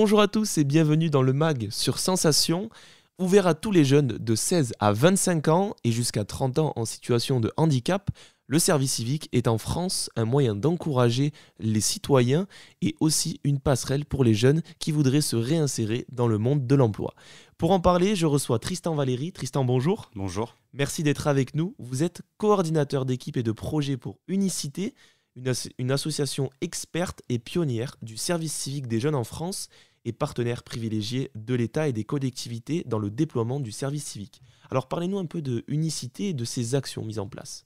Bonjour à tous et bienvenue dans le MAG sur Sensation, ouvert à tous les jeunes de 16 à 25 ans et jusqu'à 30 ans en situation de handicap. Le service civique est en France un moyen d'encourager les citoyens et aussi une passerelle pour les jeunes qui voudraient se réinsérer dans le monde de l'emploi. Pour en parler, je reçois Tristan Valéry. Tristan, bonjour. Bonjour. Merci d'être avec nous. Vous êtes coordinateur d'équipe et de projet pour Unicité, une, une association experte et pionnière du service civique des jeunes en France et partenaire privilégié de l'État et des collectivités dans le déploiement du service civique. Alors parlez-nous un peu de Unicité et de ses actions mises en place.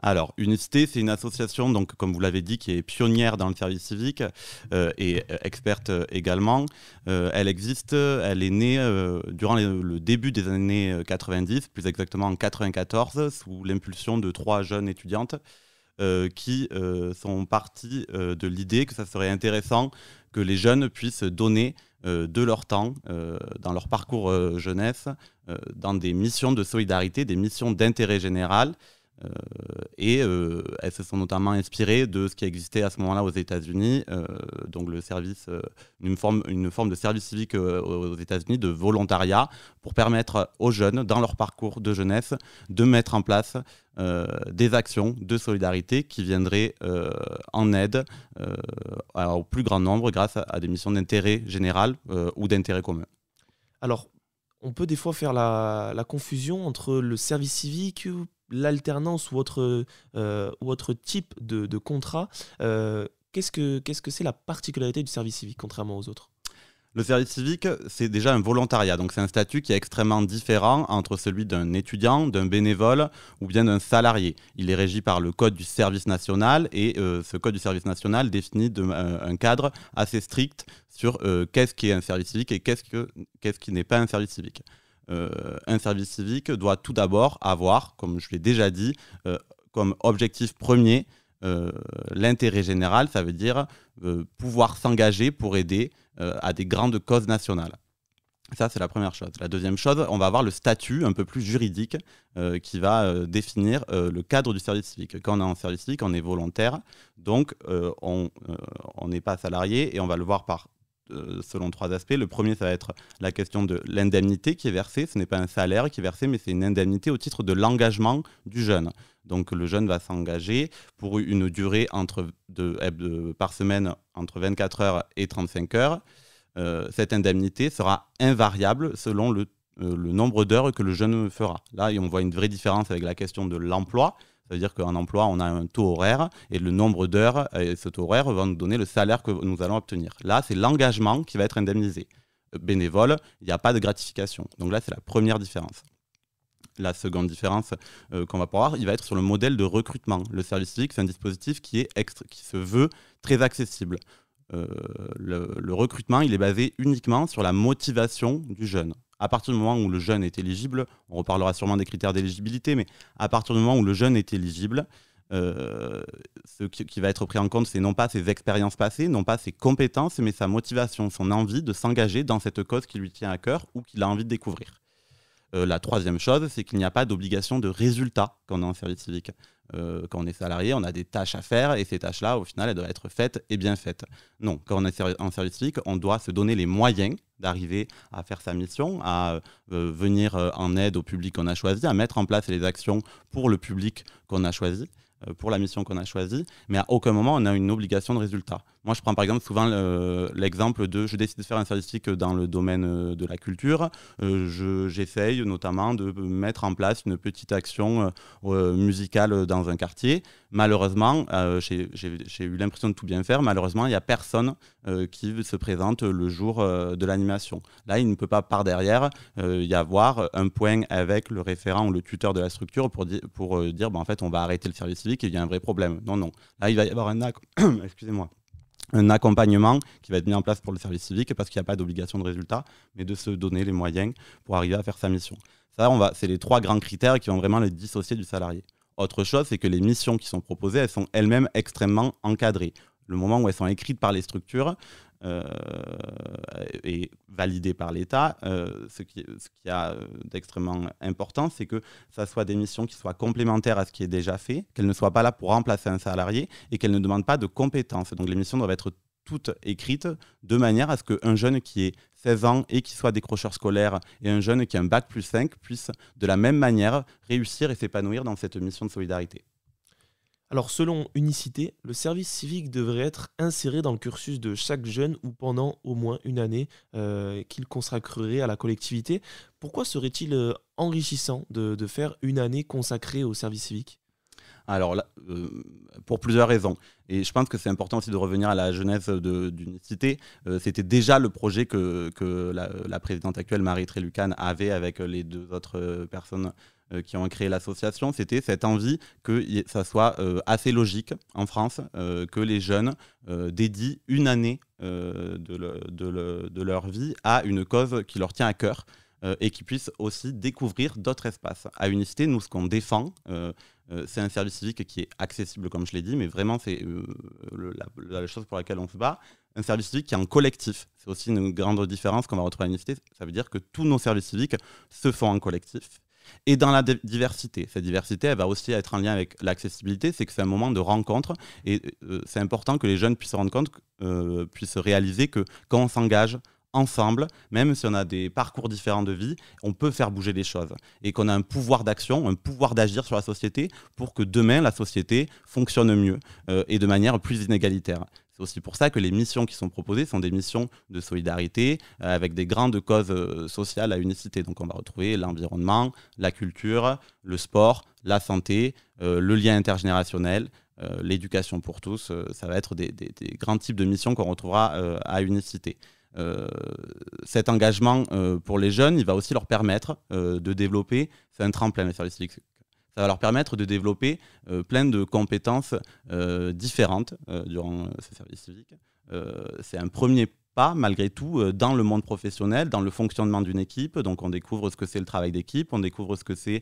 Alors, Unicité, c'est une association, donc, comme vous l'avez dit, qui est pionnière dans le service civique euh, et euh, experte euh, également. elle existe, elle est née durant le début des années 90, plus exactement en 94, sous l'impulsion de trois jeunes étudiantes euh, qui euh, sont partis euh, de l'idée que ça serait intéressant que les jeunes puissent donner de leur temps dans leur parcours jeunesse, dans des missions de solidarité, des missions d'intérêt général. Euh, et euh, elles se sont notamment inspirées de ce qui existait à ce moment-là aux États-Unis, euh, donc le service, une, forme, une forme de service civique aux États-Unis, de volontariat, pour permettre aux jeunes, dans leur parcours de jeunesse, de mettre en place des actions de solidarité qui viendraient en aide au plus grand nombre grâce à, des missions d'intérêt général ou d'intérêt commun. Alors, on peut des fois faire la, la, confusion entre le service civique l'alternance ou autre, euh, ou autre type de, contrat, euh, qu'est-ce que c'est la particularité du service civique contrairement aux autres le service civique, c'est déjà un volontariat, donc c'est un statut qui est extrêmement différent entre celui d'un étudiant, d'un bénévole ou bien d'un salarié. Il est régi par le Code du service national et euh, ce Code du service national définit de, un cadre assez strict sur qu'est-ce qui est un service civique et qu'est-ce qui n'est pas un service civique. Euh, un service civique doit tout d'abord avoir, comme je l'ai déjà dit, euh, comme objectif premier euh, l'intérêt général, ça veut dire pouvoir s'engager pour aider à des grandes causes nationales. Ça, c'est la première chose. La deuxième chose, on va avoir le statut un peu plus juridique qui va définir le cadre du service civique. Quand on est en service civique, on est volontaire, donc on n'est pas salarié, et on va le voir par euh, selon trois aspects. Le premier, ça va être la question de l'indemnité qui est versée. Ce n'est pas un salaire qui est versé, mais c'est une indemnité au titre de l'engagement du jeune. Donc le jeune va s'engager pour une durée entre eh, de, par semaine entre 24 heures et 35 heures. Euh, cette indemnité sera invariable selon euh, le nombre d'heures que le jeune fera. Là, on voit une vraie différence avec la question de l'emploi ça veut dire qu'un emploi, on a un taux horaire et le nombre d'heures et ce taux horaire va nous donner le salaire que nous allons obtenir. Là, c'est l'engagement qui va être indemnisé. Euh, bénévole, il n'y a pas de gratification. Donc là, c'est la première différence. La seconde différence euh, qu'on va pouvoir il va être sur le modèle de recrutement. Le service civique, c'est un dispositif qui, est qui se veut très accessible. Euh, le recrutement, il est basé uniquement sur la motivation du jeune à partir du moment où le jeune est éligible, on reparlera sûrement des critères d'éligibilité, mais à partir du moment où le jeune est éligible, euh, ce qui, va être pris en compte, c'est non pas ses expériences passées, non pas ses compétences, mais sa motivation, son envie de s'engager dans cette cause qui lui tient à cœur ou qu'il a envie de découvrir. Euh, la troisième chose, c'est qu'il n'y a pas d'obligation de résultat quand on est en service civique. Euh, quand on est salarié, on a des tâches à faire et ces tâches-là, au final, elles doivent être faites et bien faites. Non, quand on est en service civique, on doit se donner les moyens d'arriver à faire sa mission, à euh, venir euh, en aide au public qu'on a choisi, à mettre en place les actions pour le public qu'on a choisi. Euh, pour la mission qu'on a choisie, mais à aucun moment on a une obligation de résultat. Moi, je prends par exemple souvent l'exemple de je décide de faire un statistique dans le domaine euh, de la culture. Euh, j'essaye notamment de mettre en place une petite action musicale dans un quartier. Malheureusement, j'ai eu l'impression de tout bien faire. Malheureusement, il n'y a personne qui se présente le jour de l'animation. Là, il ne peut pas par derrière y avoir un point avec le référent ou le tuteur de la structure pour, dire pour dire bon, en fait, on va arrêter le service civique et il y a un vrai problème. Non, non. Là, il va y avoir un, un accompagnement qui va être mis en place pour le service civique parce qu'il n'y a pas d'obligation de résultat, mais de se donner les moyens pour arriver à faire sa mission. Ça, c'est les trois grands critères qui vont vraiment les dissocier du salarié. Autre chose, c'est que les missions qui sont proposées, elles sont elles-mêmes extrêmement encadrées le moment où elles sont écrites par les structures, euh, et validé par l'État, euh, ce, qui, ce qui a euh, d'extrêmement important, c'est que ça soit des missions qui soient complémentaires à ce qui est déjà fait, qu'elles ne soient pas là pour remplacer un salarié et qu'elles ne demandent pas de compétences. Donc les missions doivent être toutes écrites de manière à ce qu'un jeune qui est 16 ans et qui soit décrocheur scolaire et un jeune qui a un bac plus 5 puisse de la même manière réussir et s'épanouir dans cette mission de solidarité. Alors selon Unicité, le service civique devrait être inséré dans le cursus de chaque jeune ou pendant au moins une année euh, qu'il consacrerait à la collectivité. Pourquoi serait-il euh, enrichissant de, faire une année consacrée au service civique alors euh, pour plusieurs raisons. Et je pense que c'est important aussi de revenir à la jeunesse d'Unicité. C'était déjà le projet que, la, la, présidente actuelle, Marie Trélucan, avait avec les deux autres personnes euh, qui ont créé l'association, c'était cette envie que ça soit euh, assez logique en France, euh, que les jeunes dédient une année de, leur vie à une cause qui leur tient à cœur et qui puissent aussi découvrir d'autres espaces. À Unicité, nous, ce qu'on défend, c'est un service civique qui est accessible, comme je l'ai dit, mais vraiment, c'est la, chose pour laquelle on se bat un service civique qui est en collectif. C'est aussi une grande différence qu'on va retrouver à l'université. Ça veut dire que tous nos services civiques se font en collectif et dans la diversité. Cette diversité, elle va aussi être en lien avec l'accessibilité, c'est que c'est un moment de rencontre et euh, c'est important que les jeunes puissent se rendre compte, euh, puissent réaliser que quand on s'engage, ensemble, même si on a des parcours différents de vie, on peut faire bouger les choses et qu'on a un pouvoir d'action, un pouvoir d'agir sur la société pour que demain la société fonctionne mieux euh, et de manière plus inégalitaire. C'est aussi pour ça que les missions qui sont proposées sont des missions de solidarité euh, avec des grandes causes euh, sociales à unicité. Donc on va retrouver l'environnement, la culture, le sport, la santé, le lien intergénérationnel, l'éducation pour tous. ça va être des, des, grands types de missions qu'on retrouvera à unicité. Euh, cet engagement euh, pour les jeunes, il va aussi leur permettre euh, de développer, c'est un tremplin les services civiques, ça va leur permettre de développer plein de compétences différentes durant ces services civiques. c'est un premier pas malgré tout dans le monde professionnel, dans le fonctionnement d'une équipe. Donc on découvre ce que c'est le travail d'équipe, on découvre ce que c'est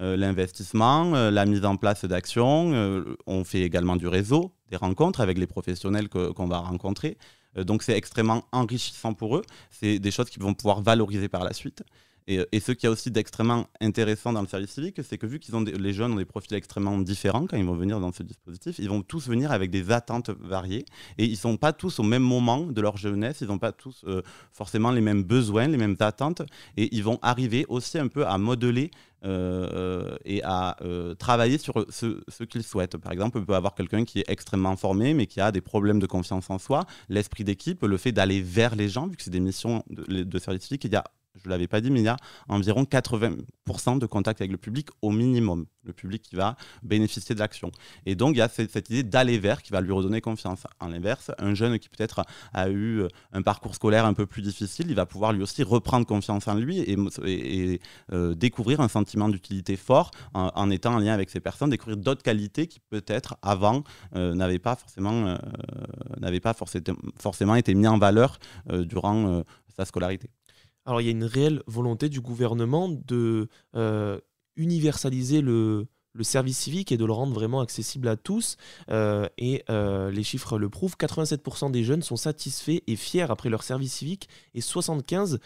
l'investissement, la mise en place d'actions. on fait également du réseau, des rencontres avec les professionnels qu'on va rencontrer. Euh, donc c'est extrêmement enrichissant pour eux. C'est des choses qu'ils vont pouvoir valoriser par la suite. Et, euh, ce qui y a aussi d'extrêmement intéressant dans le service civique, c'est que vu qu'ils ont les jeunes ont des profils extrêmement différents quand ils vont venir dans ce dispositif, ils vont tous venir avec des attentes variées et ils sont pas tous au même moment de leur jeunesse, ils n'ont pas tous euh, forcément les mêmes besoins, les mêmes attentes et ils vont arriver aussi un peu à modeler euh, euh, et à euh, travailler sur ce, qu'ils qu'il souhaite. Par exemple, on peut avoir quelqu'un qui est extrêmement formé, mais qui a des problèmes de confiance en soi, l'esprit d'équipe, le fait d'aller vers les gens, vu que c'est des missions de, de service civique, il y a je ne l'avais pas dit, mais il y a environ 80% de contact avec le public au minimum, le public qui va bénéficier de l'action. Et donc, il y a cette, idée d'aller vers qui va lui redonner confiance. En l'inverse, un jeune qui peut-être a eu euh, un parcours scolaire un peu plus difficile, il va pouvoir lui aussi reprendre confiance en lui et, euh, découvrir un sentiment d'utilité fort en, étant en lien avec ces personnes, découvrir d'autres qualités qui peut-être avant euh, n'avaient pas forcément, pas forcément, forcément été mis en valeur durant sa scolarité alors il y a une réelle volonté du gouvernement de euh, universaliser le, service civique et de le rendre vraiment accessible à tous. Euh, et euh, les chiffres le prouvent, 87% des jeunes sont satisfaits et fiers après leur service civique et 75%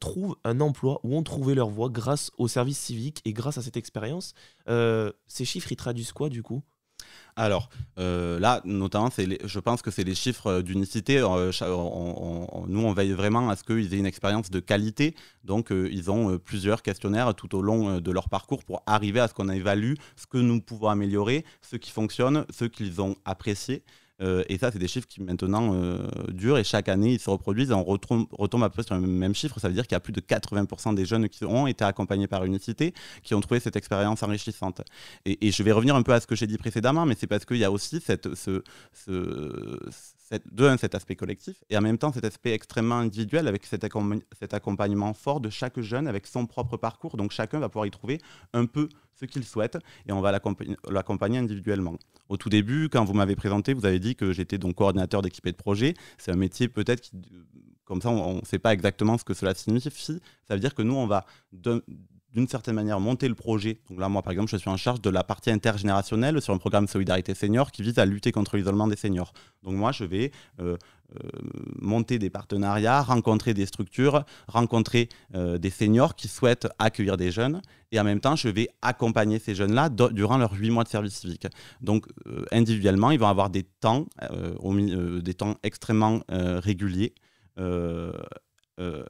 trouvent un emploi ou ont trouvé leur voie grâce au service civique et grâce à cette expérience. ces chiffres, ils traduisent quoi du coup alors euh, là, notamment, je pense que c'est les chiffres euh, d'unicité. Euh, nous, on veille vraiment à ce qu'ils aient une expérience de qualité. Donc, ils ont plusieurs questionnaires tout au long de leur parcours pour arriver à ce qu'on évalue, ce que nous pouvons améliorer, ce qui fonctionne, ce qu'ils ont apprécié. Euh, et ça, c'est des chiffres qui maintenant euh, durent et chaque année, ils se reproduisent et on retombe, retombe à peu près sur le même chiffre. Ça veut dire qu'il y a plus de 80% des jeunes qui ont été accompagnés par une cité qui ont trouvé cette expérience enrichissante. Et, je vais revenir un peu à ce que j'ai dit précédemment, mais c'est parce qu'il y a aussi cette, ce, ce de un, cet aspect collectif, et en même temps cet aspect extrêmement individuel avec cet, accompagnement fort de chaque jeune avec son propre parcours. Donc chacun va pouvoir y trouver un peu ce qu'il souhaite et on va l'accompagner individuellement. Au tout début, quand vous m'avez présenté, vous avez dit que j'étais donc coordinateur d'équipe et de projet. C'est un métier peut-être qui, comme ça, on ne sait pas exactement ce que cela signifie. Ça veut dire que nous, on va d'une certaine manière monter le projet. Donc là, moi, par exemple, je suis en charge de la partie intergénérationnelle sur un programme Solidarité Senior qui vise à lutter contre l'isolement des seniors. Donc moi, je vais euh, euh, monter des partenariats, rencontrer des structures, rencontrer euh, des seniors qui souhaitent accueillir des jeunes. Et en même temps, je vais accompagner ces jeunes-là durant leurs huit mois de service civique. Donc, individuellement, ils vont avoir des temps, des temps extrêmement réguliers. Euh,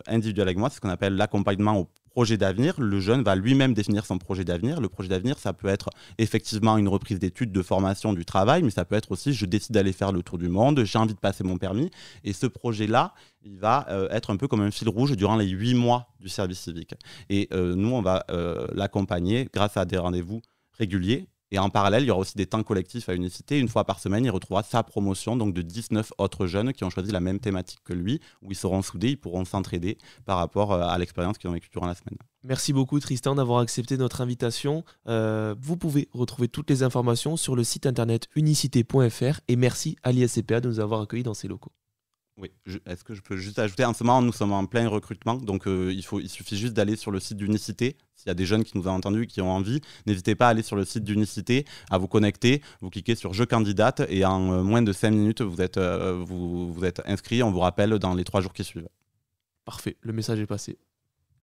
avec moi, c'est ce qu'on appelle l'accompagnement au projet d'avenir, le jeune va lui-même définir son projet d'avenir. Le projet d'avenir, ça peut être effectivement une reprise d'études, de formation, du travail, mais ça peut être aussi je décide d'aller faire le tour du monde, j'ai envie de passer mon permis. Et ce projet-là, il va euh, être un peu comme un fil rouge durant les huit mois du service civique. Et euh, nous, on va euh, l'accompagner grâce à des rendez-vous réguliers et en parallèle, il y aura aussi des temps collectifs à Unicité. Une fois par semaine, il retrouvera sa promotion, donc de 19 autres jeunes qui ont choisi la même thématique que lui, où ils seront soudés, ils pourront s'entraider par rapport euh, à l'expérience qu'ils ont vécue durant la semaine. Merci beaucoup Tristan d'avoir accepté notre invitation. Euh, vous pouvez retrouver toutes les informations sur le site internet unicité.fr et merci à l'ISCPA de nous avoir accueillis dans ces locaux. Oui, est-ce que je peux juste ajouter En ce moment, nous sommes en plein recrutement, donc euh, il, faut, il suffit juste d'aller sur le site d'Unicité. S'il y a des jeunes qui nous ont entendus, qui ont envie, n'hésitez pas à aller sur le site d'Unicité, à vous connecter, vous cliquez sur Je candidate et en euh, moins de 5 minutes, vous êtes, euh, vous, vous êtes inscrit. On vous rappelle dans les 3 jours qui suivent. Parfait, le message est passé.